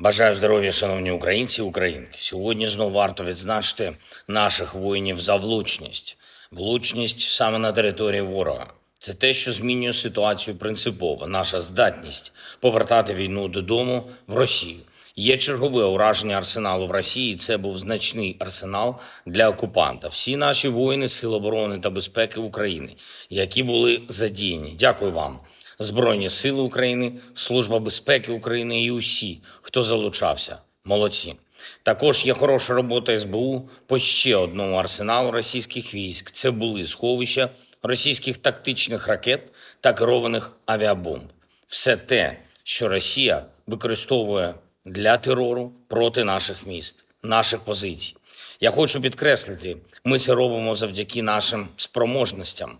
Бажаю здоров'я, шановні українці і українки. Сьогодні знову варто відзначити наших воїнів за влучність, влучність саме на території ворога. Це те, що змінює ситуацію принципово. Наша здатність повертати війну додому в Росію. Є чергове ураження арсеналу в Росії. Це був значний арсенал для окупанта. Всі наші воїни, Сил оборони та безпеки України, які були задіяні. Дякую вам. Збройні Сили України, Служба безпеки України і усі, хто залучався, молодці. Також є хороша робота СБУ по ще одному арсеналу російських військ. Це були сховища російських тактичних ракет та керованих авіабомб. Все те, що Росія використовує для терору проти наших міст, наших позицій. Я хочу підкреслити, ми це робимо завдяки нашим спроможностям,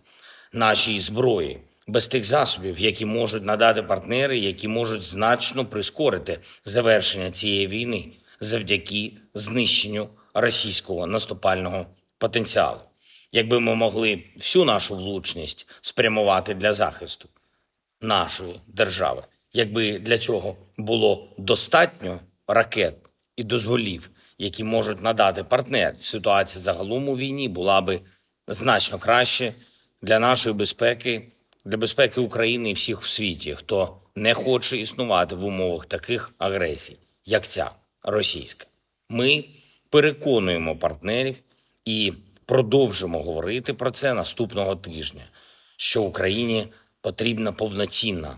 нашій зброї, без тих засобів, які можуть надати партнери, які можуть значно прискорити завершення цієї війни завдяки знищенню російського наступального потенціалу. Якби ми могли всю нашу влучність спрямувати для захисту нашої держави, якби для цього було достатньо ракет і дозволів, які можуть надати партнер, ситуація загалом у війні була би значно краще для нашої безпеки для безпеки України і всіх в світі, хто не хоче існувати в умовах таких агресій, як ця російська. Ми переконуємо партнерів і продовжимо говорити про це наступного тижня, що Україні потрібна повноцінна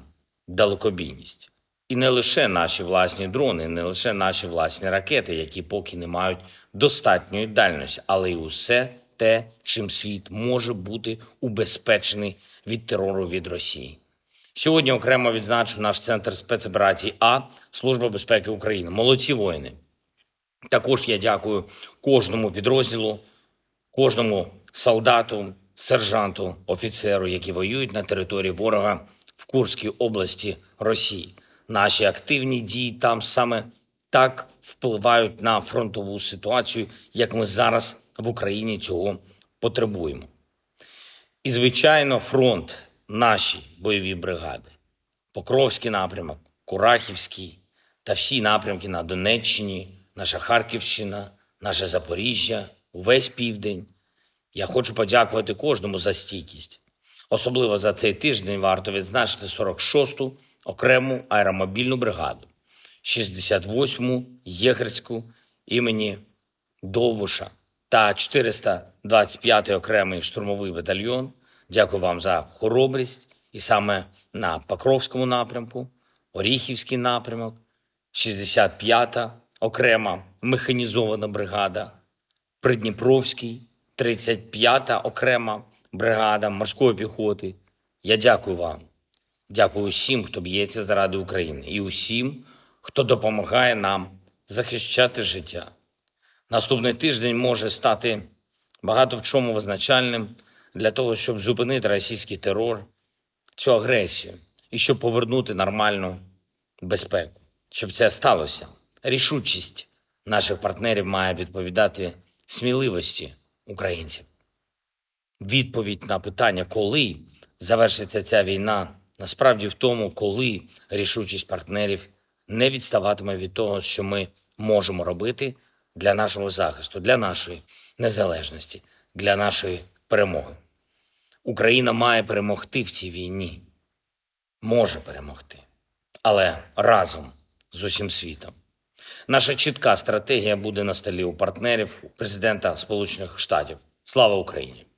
далекобійність. І не лише наші власні дрони, не лише наші власні ракети, які поки не мають достатньої дальності, але й усе те, чим світ може бути убезпечений від терору від Росії. Сьогодні окремо відзначу наш центр спецоперацій А Служба безпеки України. Молодці воїни. Також я дякую кожному підрозділу, кожному солдату, сержанту, офіцеру, які воюють на території ворога в Курській області Росії. Наші активні дії там саме так впливають на фронтову ситуацію, як ми зараз в Україні цього потребуємо. І, звичайно, фронт, наші бойові бригади, Покровський напрямок, Курахівський та всі напрямки на Донеччині, наша Харківщина, наше Запоріжжя, увесь південь. Я хочу подякувати кожному за стійкість. Особливо за цей тиждень варто відзначити 46-ту окрему аеромобільну бригаду, 68-му Єгерську імені Довбуша та 400 25-й окремий штурмовий батальйон. Дякую вам за хоробрість. І саме на Покровському напрямку, Оріхівський напрямок, 65-та окрема механізована бригада, Придніпровський, 35-та окрема бригада морської піхоти. Я дякую вам. Дякую усім, хто б'ється заради України, і усім, хто допомагає нам захищати життя. Наступний тиждень може стати багато в чому визначальним для того, щоб зупинити російський терор, цю агресію і щоб повернути нормальну безпеку, щоб це сталося. Рішучість наших партнерів має відповідати сміливості українців. Відповідь на питання, коли завершиться ця війна, насправді в тому, коли рішучість партнерів не відставатиме від того, що ми можемо робити для нашого захисту, для нашої незалежності, для нашої перемоги. Україна має перемогти в цій війні, може перемогти, але разом з усім світом. Наша чітка стратегія буде на столі у партнерів у президента Сполучених Штатів. Слава Україні!